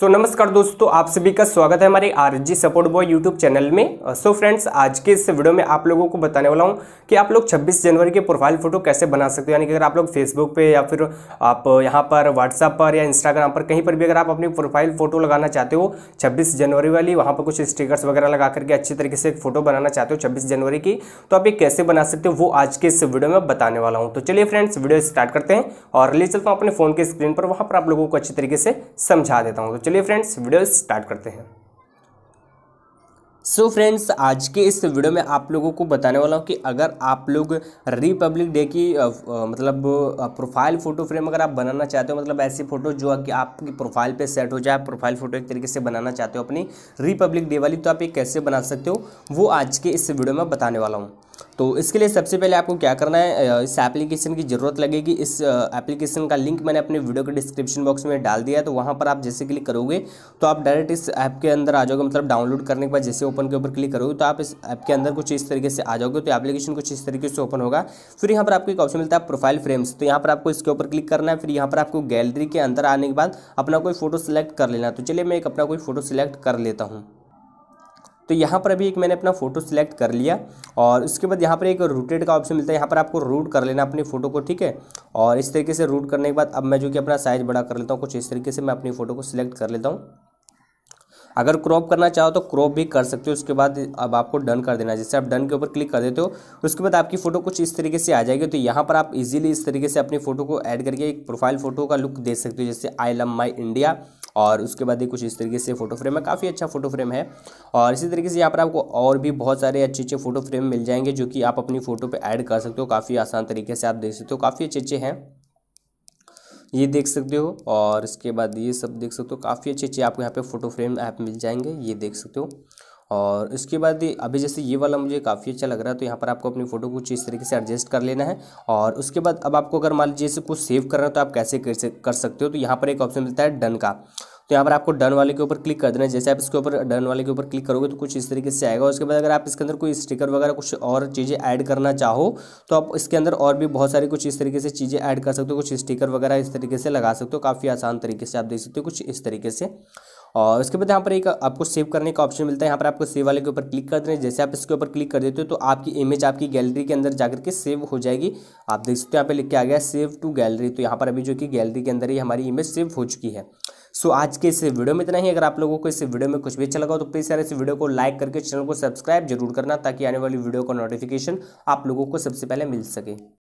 सो so, नमस्कार दोस्तों आप सभी का स्वागत है हमारे R G support boy YouTube channel में सो uh, so, फ्रेंड्स आज के इस वीडियो में आप लोगों को बताने वाला हूं कि आप लोग 26 जनवरी के प्रोफाइल फ़ोटो कैसे बना सकते हो यानी कि अगर आप लोग फेसबुक पे या फिर आप यहां पर व्हाट्सअप पर या इंस्टाग्राम पर कहीं पर भी अगर आप अपनी प्रोफाइल फ़ोटो लगाना चाहते हो छब्बीस जनवरी वाली वहाँ पर कुछ स्टिकर्स वगैरह लगा करके अच्छी तरीके से एक फ़ोटो बनाना चाहते हो छब्बीस जनवरी की तो आप ये कैसे बना सकते हो वो आज के इस वीडियो में बताने वाला हूँ तो चलिए फ्रेंड्स वीडियो स्टार्ट करते हैं और ले चलता हूँ अपने फ़ोन के स्क्रीन पर वहाँ पर आप लोगों को अच्छी तरीके से समझा देता हूँ तो चलिए फ्रेंड्स वीडियो स्टार्ट करते हैं सो so फ्रेंड्स आज के इस वीडियो में आप लोगों को बताने वाला हूँ कि अगर आप लोग रिपब्लिक डे की आ, आ, मतलब प्रोफाइल फ़ोटो फ्रेम अगर आप बनाना चाहते हो मतलब ऐसी फ़ोटो जो कि आपकी प्रोफाइल पे सेट हो जाए प्रोफाइल फ़ोटो एक तरीके से बनाना चाहते हो अपनी रिपब्लिक डे वाली तो आप ये कैसे बना सकते हो वो आज के इस वीडियो में बताने वाला हूँ तो इसके लिए सबसे पहले आपको क्या करना है इस एप्लीकेशन की ज़रूरत लगेगी इस एप्लीकेशन का लिंक मैंने अपने वीडियो के डिस्क्रिप्शन बॉक्स में डाल दिया है तो वहाँ पर आप जैसे क्लिक करोगे तो आप डायरेक्ट इस ऐप के अंदर आ जाओगे मतलब डाउनलोड करने के बाद जैसे ओपन के ऊपर क्लिक करोगे तो आप इस ऐप के अंदर कुछ इस तरीके से आ जाओगे तो एप्लीकेशन कुछ इस तरीके से ओपन होगा फिर यहाँ पर आपको एक ऑप्शन मिलता है प्रोफाइल फ्रेम्स तो यहाँ पर आपको इसके ऊपर क्लिक करना है फिर यहाँ पर आपको गैलरी के अंदर आने के बाद अपना कोई फोटो सेलेक्ट कर लेना तो चलिए मैं एक अपना कोई फोटो सेलेक्ट कर लेता हूँ तो यहाँ पर अभी एक मैंने अपना फोटो सिलेक्ट कर लिया और उसके बाद यहाँ पर एक रूटेड का ऑप्शन मिलता है यहाँ पर आपको रूट कर लेना अपनी फ़ोटो को ठीक है और इस तरीके से रूट करने के बाद अब मैं जो कि अपना साइज़ बड़ा कर लेता हूँ कुछ इस तरीके से मैं अपनी फ़ोटो को सिलेक्ट कर लेता हूँ अगर क्रॉप करना चाहो तो क्रॉप भी कर सकते हो उसके बाद अब आपको डन कर देना जैसे आप डन के ऊपर क्लिक कर देते हो उसके बाद आपकी फ़ोटो कुछ इस तरीके से आ जाएगी तो यहाँ पर आप इजीली इस तरीके से अपनी फ़ोटो को ऐड करके एक प्रोफाइल फ़ोटो का लुक दे सकते हो जैसे आई लव माई इंडिया और उसके बाद ये कुछ इस तरीके से फोटो फ्रेम है काफ़ी अच्छा फोटो फ्रेम है और इसी तरीके से यहाँ पर आपको और भी बहुत सारे अच्छे अच्छे फोटो फ्रेम मिल जाएंगे जो कि आप अपनी फ़ोटो पर ऐड कर सकते हो काफ़ी आसान तरीके से आप देख सकते हो काफ़ी अच्छे अच्छे हैं ये देख सकते हो और इसके बाद ये सब देख सकते हो काफ़ी अच्छे अच्छे आपको यहाँ पे फ़ोटो फ्रेम ऐप मिल जाएंगे ये देख सकते हो और इसके बाद अभी जैसे ये वाला मुझे काफ़ी अच्छा लग रहा है तो यहाँ पर आपको अपनी फ़ोटो कुछ इस तरीके से एडजस्ट कर लेना है और उसके बाद अब आपको अगर मान लीजिए इसे कुछ सेव करना है तो आप कैसे कर सकते हो तो यहाँ पर एक ऑप्शन मिलता है डन का तो यहाँ पर आपको डन वाले के ऊपर क्लिक कर देना है जैसे आप इसके ऊपर डन वाले के ऊपर क्लिक करोगे तो कुछ इस तरीके से आएगा उसके बाद अगर आप इसके अंदर कोई स्टिकर वगैरह कुछ और चीज़ें ऐड करना चाहो तो आप इसके अंदर और भी बहुत सारी कुछ इस तरीके से चीज़ें ऐड कर सकते हो कुछ स्टिकर वगैरह इस तरीके से लगा सकते हो काफ़ी आसान तरीके से आप देख सकते हो कुछ इस तरीके से और उसके बाद यहाँ पर एक आपको सेव करने का ऑप्शन मिलता है यहाँ पर आपको सेव वाले के ऊपर क्लिक कर देना जैसे आप इसके ऊपर क्लिक कर देते हो तो आपकी इमेज आपकी गैलरी के अंदर जाकर के सेव हो जाएगी आप देख सकते हो यहाँ पे लिख के आ गया सेव टू गैलरी तो यहाँ पर अभी जो कि गैलरी के अंदर ही हमारी इमेज सेव हो चुकी है सो आज के इस वीडियो में इतना ही अगर आप लोगों को इस वीडियो में कुछ भी अच्छा लगा तो प्लीज़ यार इस वीडियो को लाइक करके चैनल को सब्सक्राइब जरूर करना ताकि आने वाली वीडियो का नोटिफिकेशन आप लोगों को सबसे पहले मिल सके